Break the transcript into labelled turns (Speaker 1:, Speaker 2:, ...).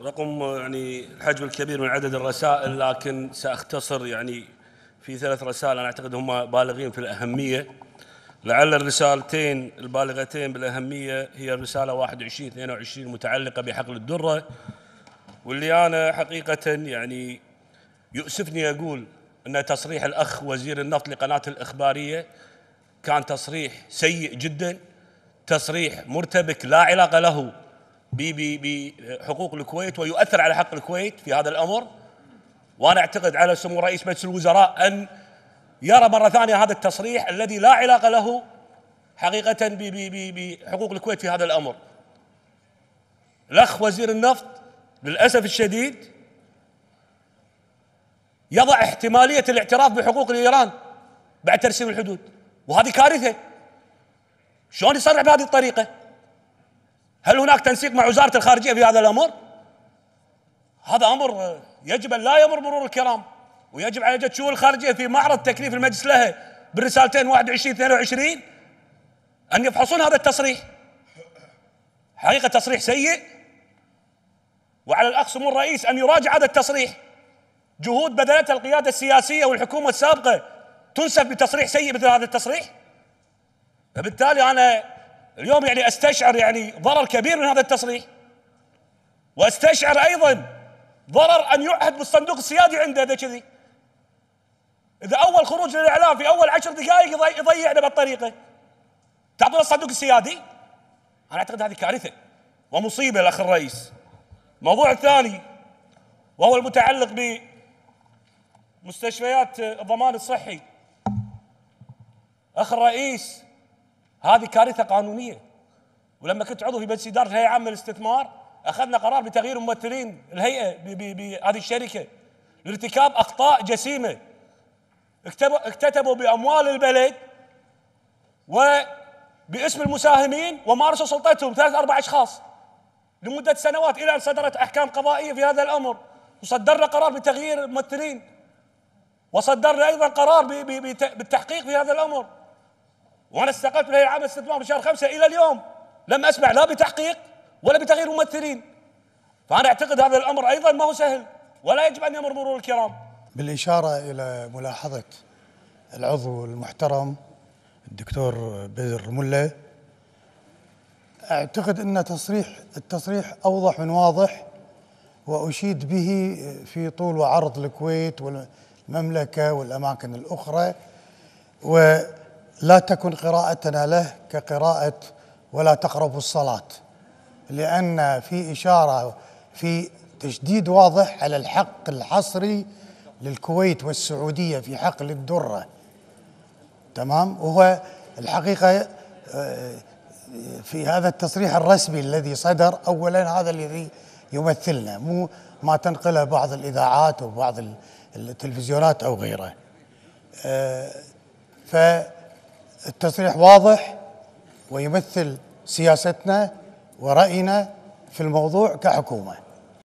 Speaker 1: رقم يعني الحجم الكبير من عدد الرسائل لكن ساختصر يعني في ثلاث رسائل انا اعتقد هم بالغين في الاهميه لعل الرسالتين البالغتين بالاهميه هي الرساله 21 22 متعلقه بحقل الدره واللي انا حقيقه يعني يؤسفني اقول ان تصريح الاخ وزير النفط لقناه الاخباريه كان تصريح سيء جدا تصريح مرتبك لا علاقه له بحقوق الكويت ويؤثر على حق الكويت في هذا الامر وانا اعتقد على سمو رئيس مجلس الوزراء ان يرى مره ثانيه هذا التصريح الذي لا علاقه له حقيقه بحقوق الكويت في هذا الامر. الاخ وزير النفط للاسف الشديد يضع احتماليه الاعتراف بحقوق الايران بعد ترسيم الحدود وهذه كارثه. شلون يصرح بهذه الطريقه؟ هل هناك تنسيق مع وزارة الخارجية في هذا الأمر؟ هذا أمر يجب أن لا يمر مرور الكرام ويجب على جهة شؤون الخارجية في معرض تكليف المجلس لها بالرسالتين 21 22 أن يفحصون هذا التصريح حقيقة تصريح سيء وعلى الأخ سمو الرئيس أن يراجع هذا التصريح جهود بذلتها القيادة السياسية والحكومة السابقة تنسف بتصريح سيء مثل هذا التصريح فبالتالي أنا اليوم يعني استشعر يعني ضرر كبير من هذا التصريح واستشعر ايضا ضرر ان يعهد بالصندوق السيادي عنده اذا كذي اذا اول خروج للاعلام في اول عشر دقائق يضيعنا بالطريقه تعطونا الصندوق السيادي انا اعتقد هذه كارثه ومصيبه الاخ الرئيس الموضوع الثاني وهو المتعلق بمستشفيات الضمان الصحي اخ الرئيس هذه كارثه قانونيه ولما كنت عضو في مجلس اداره الهيئه العامه للاستثمار اخذنا قرار بتغيير ممثلين الهيئه بهذه الشركه لارتكاب اخطاء جسيمه اكتتبوا باموال البلد وباسم المساهمين ومارسوا سلطتهم ثلاث اربع اشخاص لمده سنوات الى ان صدرت احكام قضائيه في هذا الامر وصدرنا قرار بتغيير ممثلين وصدرنا ايضا قرار بالتحقيق في هذا الامر وأنا استقلت من هيئة عامة الاستثمار في شهر خمسة إلى اليوم لم أسمع لا بتحقيق ولا بتغيير ممثلين فأنا أعتقد هذا الأمر أيضا ما هو سهل ولا يجب أن يمر مرور الكرام
Speaker 2: بالإشارة إلى ملاحظة العضو المحترم الدكتور بدر ملا أعتقد أن تصريح التصريح أوضح من واضح وأشيد به في طول وعرض الكويت والمملكة والأماكن الأخرى و لا تكن قراءتنا له كقراءة ولا تقربوا الصلاة لأن في إشارة في تشديد واضح على الحق الحصري للكويت والسعودية في حقل الدرة تمام وهو الحقيقة آه، في هذا التصريح الرسمي الذي صدر أولا هذا الذي يمثلنا مو ما تنقله بعض الإذاعات وبعض التلفزيونات أو غيره آه، ف التصريح واضح ويمثل سياستنا ورأينا في الموضوع كحكومة